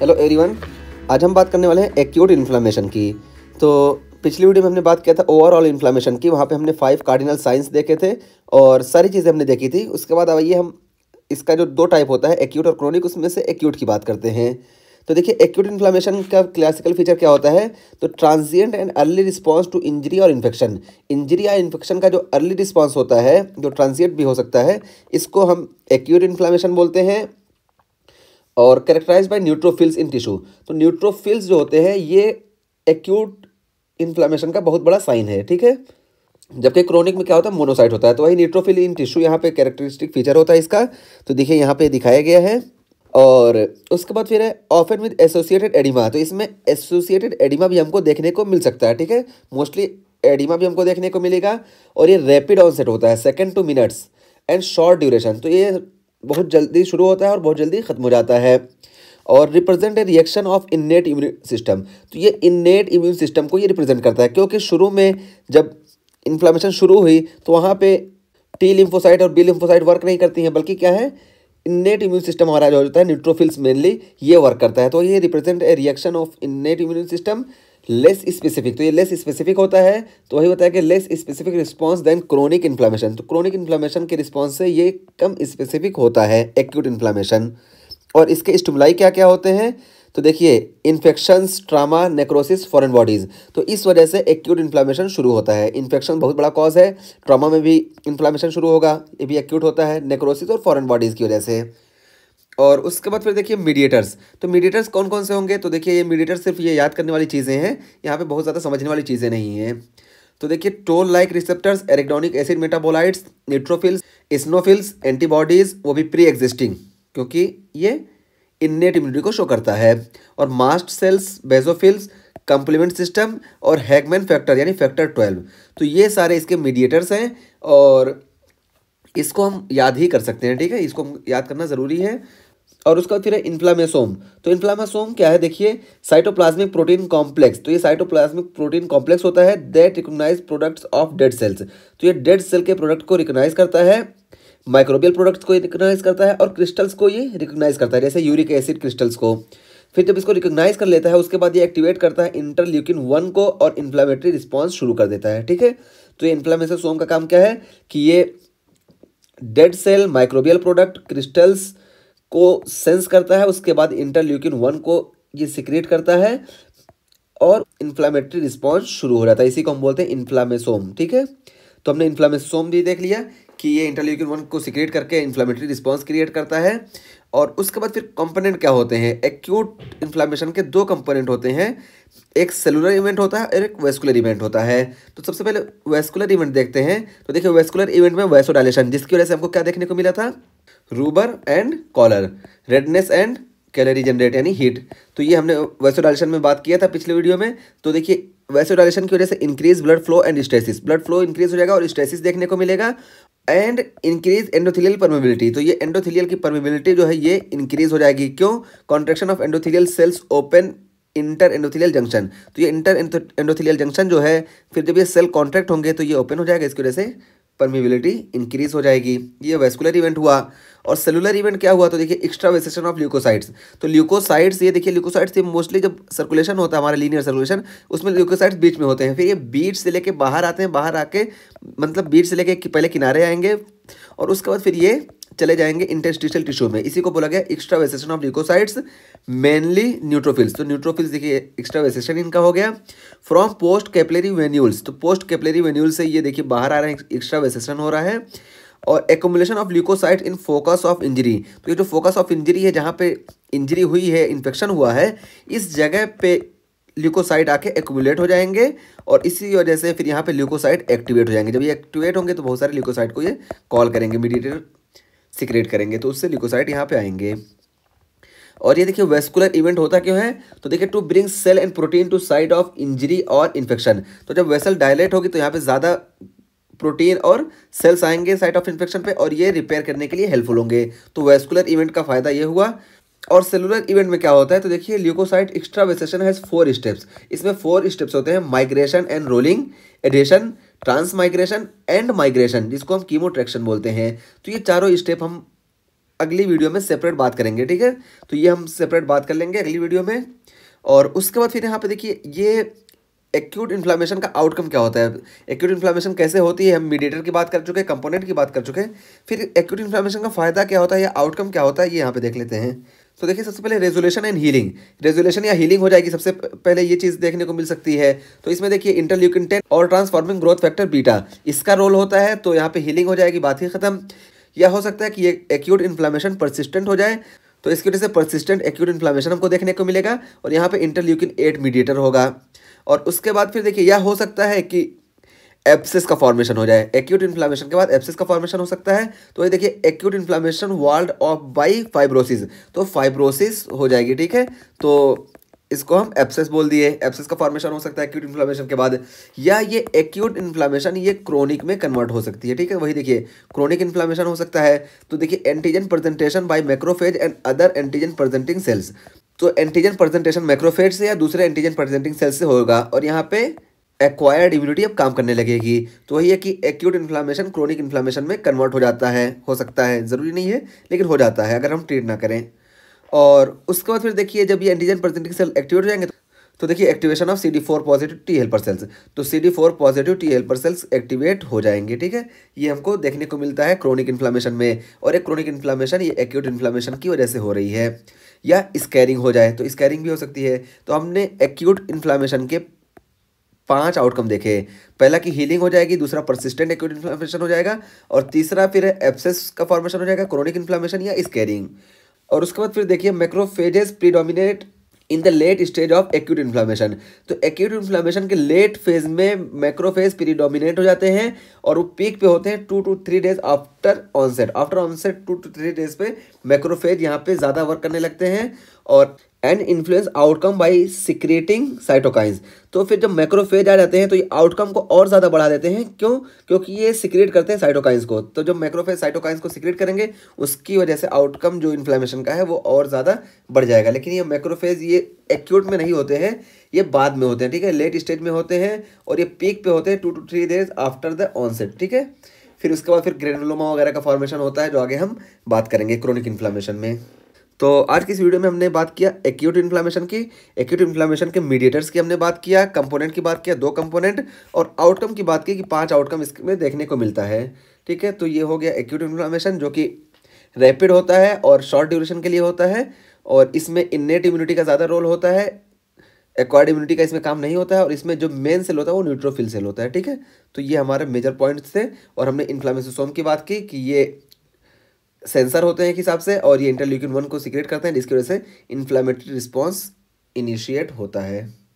hello everyone आज हम बात करने वाले हैं एक्यूट इन्फ्लामेशन की तो पिछली वीडियो में हमने बात किया था ओवरऑल इन्फ्लामेशन की वहाँ पे हमने फाइव कार्डिनल साइंस देखे थे और सारी चीज़ें हमने देखी थी उसके बाद अब आइए हम इसका जो दो टाइप होता है एक्यूट और क्रोनिक उसमें से एक्यूट की बात करते हैं तो देखिए एक्यूट इन्फ्लामेशन का क्लासिकल फीचर क्या होता है तो transient and early response to injury और इन्फेक्शन इंजरी या इन्फेक्शन का जो अर्ली रिस्पॉन्स होता है जो ट्रांजिएंट भी हो सकता है इसको हम एक्यूट इन्फ्लामेशन बोलते हैं और characterised by neutrophils in tissue तो न्यूट्रोफिल्स जो होते हैं ये एक्यूट इन्फ्लामेशन का बहुत बड़ा साइन है ठीक है जबकि क्रोनिक में क्या होता है मोनोसाइट होता है तो वही न्यूट्रोफिल इन टिश्यू यहाँ पे कैरेक्टरिस्टिक फीचर होता है इसका तो देखिए यहाँ पे दिखाया गया है और उसके बाद फिर है ऑफेन विद एसोसिएटेड एडिमा तो इसमें एसोसिएटेड एडिमा भी हमको देखने को मिल सकता है ठीक है मोस्टली एडिमा भी हमको देखने को मिलेगा और ये रैपिड ऑनसेट होता है second to minutes and short duration तो ये बहुत जल्दी शुरू होता है और बहुत जल्दी ख़त्म हो जाता है और represent a reaction of innate immune system तो ये इन्नेट इम्यून सिस्टम को ये रिप्रेजेंट करता है क्योंकि शुरू में जब इन्फ्लामेशन शुरू हुई तो वहाँ पे टी लिम्फोसाइट और बी लिम्फोसाइट वर्क नहीं करती हैं बल्कि क्या है इन्नेट इम्यून सिस्टम हमारा जो होता है न्यूट्रोफिल्स मेनली ये वर्क करता है तो ये represent a reaction of innate immune system less specific तो ये लेस स्पेसिफिक होता है तो वही होता है कि less specific response than chronic inflammation तो क्रोनिक इन्फ्लामेशन के रिस्पॉन्स से ये कम स्पेसिफिक होता है एक्यूट इन्फ्लामेशन और इसके स्टमलाई क्या क्या होते हैं तो देखिए infections trauma necrosis foreign bodies तो इस वजह से एक्यूट इन्फ्लामेशन शुरू होता है इन्फेक्शन बहुत बड़ा कॉज है ट्रामा में भी इन्फ्लामेशन शुरू होगा ये भी एक्यूट होता है नेक्रोसिस और फॉरेन बॉडीज़ की वजह से और उसके बाद फिर देखिए मीडिएटर्स तो मीडिएटर्स कौन कौन से होंगे तो देखिए ये मीडिएटर सिर्फ ये याद करने वाली चीज़ें हैं यहाँ पे बहुत ज़्यादा समझने वाली चीज़ें नहीं हैं तो देखिए toll like receptors arachidonic acid metabolites neutrophils eosinophils antibodies वो भी प्री एग्जिस्टिंग क्योंकि ये इन्नेट इम्यूनिटी को शो करता है और mast cells basophils complement system और हैगमैन फैक्टर यानी फैक्टर ट्वेल्व तो ये सारे इसके मीडिएटर्स हैं और इसको हम याद ही कर सकते हैं ठीक है इसको हम याद करना ज़रूरी है और उसका फिर है इन्फ्लामेसोम तो इन्फ्लामेसोम क्या है देखिए साइटोप्लाज्मिक प्रोटीन कॉम्प्लेक्स तो ये साइटोप्लाज्मिक प्रोटीन कॉम्प्लेक्स होता है that recognise products of dead cells तो ये डेड सेल के प्रोडक्ट को रिकोगनाइज करता है माइक्रोबियल प्रोडक्ट्स को रिकोगनाइज करता है और क्रिस्टल्स को ये रिकोगनाइज करता है जैसे यूरिक एसिड क्रिस्टल्स को फिर जब इसको रिकोगनाइज कर लेता है उसके बाद ये एक्टिवेट करता है इंटरल्यूकिन वन को और इन्फ्लामेटरी रिस्पॉन्स शुरू कर देता है ठीक है तो ये इन्फ्लामेसोम का काम क्या है कि ये dead cell microbial product crystals को सेंस करता है उसके बाद इंटरल्यूकिन वन को ये सिक्रिएट करता है और इन्फ्लामेटरी रिस्पॉन्स शुरू हो जाता है इसी को हम बोलते हैं इन्फ्लामेसोम ठीक है तो हमने इन्फ्लामेसोम भी देख लिया कि ये इंटरल्यूकिन वन को सिक्रिएट करके इन्फ्लामेटरी रिस्पॉन्स क्रिएट करता है और उसके बाद फिर कंपोनेंट क्या होते हैं एक्यूट इन्फ्लामेशन के दो कंपोनेंट होते हैं एक सेलुलर इवेंट होता है और एक वेस्कुलर इवेंट होता है तो सबसे पहले वेस्कुलर इवेंट देखते हैं तो देखिए वेस्कुलर इवेंट में वेसो डायलेशन जिसकी वजह से हमको क्या देखने को मिला था rubor and calor redness and calorie generate यानी हीट तो ये हमने डायलेशन में बात किया था पिछले वीडियो में तो देखिए डायलेशन की वजह से increase blood flow and stasis blood flow increase हो जाएगा और स्ट्रेसिस देखने को मिलेगा एंड इंक्रीज एंडोथिलियल परमेबिलिटी तो ये एंडोथिलियल की परमेबिलिटी जो है ये इंक्रीज हो जाएगी क्यों contraction of endothelial cells open inter endothelial junction तो ये इंटर एंडोथिलियल जंक्शन जो है फिर जब ये सेल कॉन्ट्रैक्ट होंगे तो ये ओपन हो जाएगा इसकी वजह से परमिबिलिटी इंक्रीज हो जाएगी ये वेस्कुलर इवेंट हुआ और सेलुलर इवेंट क्या हुआ तो देखिए एक्स्ट्रा वेसेशन ऑफ ल्यूकोसाइड्स तो ल्यूकोसाइड्स ये देखिए ल्यूकोसाइड्स ये मोस्टली जब सर्कुलेशन होता है हमारा लीनियर सर्कुलेशन उसमें ल्यूकोसाइड्स बीच में होते हैं फिर ये बीच से लेके बाहर आते हैं बाहर आके मतलब बीच से लेके पहले किनारे आएंगे और उसके बाद फिर ये चले जाएंगे इंटेस्टिशियल टिश्यू में इसी को बोला गया extravasation of leukocytes mainly neutrophils तो न्यूट्रोफिल्स देखिए एक्स्ट्रा वेसेशन इनका हो गया फ्रॉम पोस्ट कैपलेरी वेन्यूल्स तो पोस्ट कैपलेरी वेन्यूल से ये देखिए बाहर आ रहे हैं एक्स्ट्रा वेसेशन हो रहा है और accumulation of leukocyte in focus of injury तो ये जो फोकस ऑफ इंजरी है जहाँ पे इंजरी हुई है इन्फेक्शन हुआ है इस जगह पे ल्यूकोसाइट आके एकोमुलेट हो जाएंगे और इसी वजह से फिर यहाँ पे ल्यूकोसाइट एक्टिवेट हो जाएंगे जब ये एक्टिवेट होंगे तो बहुत सारे ल्यूकोसाइट को ये कॉल करेंगे मीडिएटर सिक्रेट करेंगे तो उससे ल्यूकोसाइट यहाँ पे आएंगे और ये देखिए वेस्कुलर इवेंट होता क्यों है तो देखिए to bring cell and protein to side of injury और इन्फेक्शन तो जब वेसल डायलेट होगी तो यहाँ पे ज़्यादा प्रोटीन और सेल्स आएंगे साइट ऑफ इन्फेक्शन पे और ये रिपेयर करने के लिए हेल्पफुल होंगे तो वेस्कुलर इवेंट का फायदा ये हुआ और सेलुलर इवेंट में क्या होता है तो देखिए leucocyte extra vasation has four steps इसमें फोर स्टेप्स होते हैं migration and rolling adhesion transmigration and migration जिसको हम कीमोट्रैक्शन बोलते हैं तो ये चारों स्टेप हम अगली वीडियो में सेपरेट बात करेंगे ठीक है तो ये हम सेपरेट बात कर लेंगे अगली वीडियो में और उसके बाद फिर यहाँ पे देखिए ये एक्यूट इन्फ्लामेशन का आउटकम क्या होता है एक्यूट इन्फ्लामेशन कैसे होती है हम मीडिएटर की बात कर चुके हैं कंपोनेंट की बात कर चुके हैं फिर एक्यूट इन्फ्लामेशन का फायदा क्या होता है या आउटकम क्या होता है ये यहाँ पे देख लेते हैं तो देखिए सबसे पहले रेजोल्यूशन एंड हीलिंग रेजोल्यूशन या हीलिंग हो जाएगी सबसे पहले ये चीज़ देखने को मिल सकती है तो इसमें देखिए इंटरल्यूकिन टेन और ट्रांसफॉर्मिंग ग्रोथ फैक्टर बीटा इसका रोल होता है तो यहाँ पर हीलिंग हो जाएगी बात ही खत्म या हो सकता है कि ये एक्यूट इन्फ्लामेशन परसिस्टेंट हो जाए तो इसकी वजह से परसिस्टेंट एक्यूट इन्फ्लामेशन हमको देखने को मिलेगा और यहाँ पे इंटरल्यूकिन एट मीडिएटर होगा और उसके बाद फिर देखिए यह हो सकता है कि एप्सिस का फॉर्मेशन हो जाए एक्यूट इन्फ्लामेशन के बाद एप्सिस का फॉर्मेशन हो सकता है तो ये देखिए acute inflammation walled off by fibrosis तो फाइब्रोसिस हो जाएगी ठीक है तो इसको हम एप्सिस बोल दिए एप्सिस का फॉर्मेशन हो सकता है एक्यूट इन्फ्लामेशन के बाद या ये एक्यूट इन्फ्लामेशन ये क्रोनिक में कन्वर्ट हो सकती है ठीक है वही देखिए क्रोनिक इन्फ्लामेशन हो सकता है तो देखिए antigen presentation by macrophage and other antigen presenting cells तो एंटीजन प्रेजेंटेशन मैक्रोफेट से या दूसरे एंटीजन प्रेजेंटिंग सेल से होगा और यहाँ पे एक्वायर्ड इम्यूनिटी अब काम करने लगेगी तो वही है कि एक्यूट इन्फ्लामेशन क्रोनिक इन्फ्लामेशन में कन्वर्ट हो जाता है हो सकता है ज़रूरी नहीं है लेकिन हो जाता है अगर हम ट्रीट ना करें और उसके बाद फिर देखिए जब ये एंटीजन प्रेजेंटिंग सेल एक्टिवेट हो जाएंगे तो तो देखिए activation of C D four positive T helper cells तो C D four positive T helper cells activate हो जाएंगे ठीक है ये हमको देखने को मिलता है क्रोनिक इन्फ्लामेशन में और एक क्रोनिक इन्फ्लामेशन ये एक्यूट इन्फ्लामेशन की वजह से हो रही है या स्कैरिंग हो जाए तो स्कैरिंग भी हो सकती है तो हमने एक्यूट इन्फ्लामेशन के पांच आउटकम देखे पहला कि हीलिंग हो जाएगी दूसरा परसिस्टेंट एक्यूट इन्फ्लामेशन हो जाएगा और तीसरा फिर एब्सेस का फॉर्मेशन हो जाएगा क्रोनिक इन्फ्लामेशन या स्कैरिंग और उसके बाद फिर देखिए macrophages predominate in the late stage of acute inflammation तो एक्यूट इन्फ्लामेशन के लेट फेज में मैक्रोफेज प्रीडोमिनेट हो जाते हैं और वो पीक पे होते हैं two to three days of after onset after onset two to three days पे मैक्रोफेज यहाँ पे ज़्यादा वर्क करने लगते हैं और and influence outcome by secreting cytokines तो फिर जब मैक्रोफेज आ जाते हैं तो ये आउटकम को और ज़्यादा बढ़ा देते हैं क्यों क्योंकि ये सिक्रेट करते हैं साइटोकाइंस को तो जब मैक्रोफेज साइटोकाइंस को सिक्रेट करेंगे उसकी वजह से आउटकम जो इन्फ्लेमेशन का है वो और ज़्यादा बढ़ जाएगा लेकिन ये मैक्रोफेज ये एक्यूट में नहीं होते हैं ये बाद में होते हैं ठीक है लेट स्टेज में होते हैं और ये पीक पे होते हैं two to three days after the onset ठीक है फिर उसके बाद फिर ग्रेनुलोमा वगैरह का फॉर्मेशन होता है जो आगे हम बात करेंगे क्रोनिक इन्फ्लामेशन में तो आज की इस वीडियो में हमने बात किया एक्यूट इन्फ्लामेशन की एक्यूट इन्फ्लामेशन के मीडिएटर्स की हमने बात किया कंपोनेंट की बात किया दो कंपोनेंट और आउटकम की बात की कि पांच आउटकम इसमें देखने को मिलता है ठीक है तो ये हो गया एक्यूट इन्फ्लामेशन जो कि रैपिड होता है और शॉर्ट ड्यूरेशन के लिए होता है और इसमें इन्नेट इम्यूनिटी का ज़्यादा रोल होता है एक्वायर्ड इम्यूनिटी का इसमें काम नहीं होता है और इसमें जो मेन सेल होता है वो न्यूट्रोफिल सेल होता है ठीक है तो ये हमारे मेजर पॉइंट्स थे और हमने इन्फ्लामेसोसोम की बात की कि ये सेंसर होते हैं एक हिसाब से और ये इंटरल्यूकिन वन को सिक्रेट करते हैं जिसकी वजह से इन्फ्लामेटरी रिस्पॉन्स इनिशिएट होता है